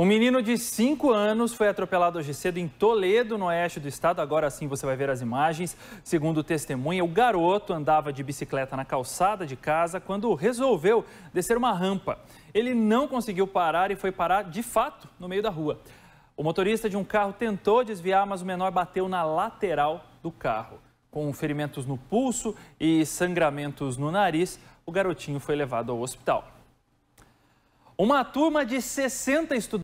Um menino de 5 anos foi atropelado hoje cedo em Toledo, no oeste do estado. Agora sim você vai ver as imagens. Segundo testemunha, o garoto andava de bicicleta na calçada de casa quando resolveu descer uma rampa. Ele não conseguiu parar e foi parar de fato no meio da rua. O motorista de um carro tentou desviar, mas o menor bateu na lateral do carro. Com ferimentos no pulso e sangramentos no nariz, o garotinho foi levado ao hospital. Uma turma de 60 estudantes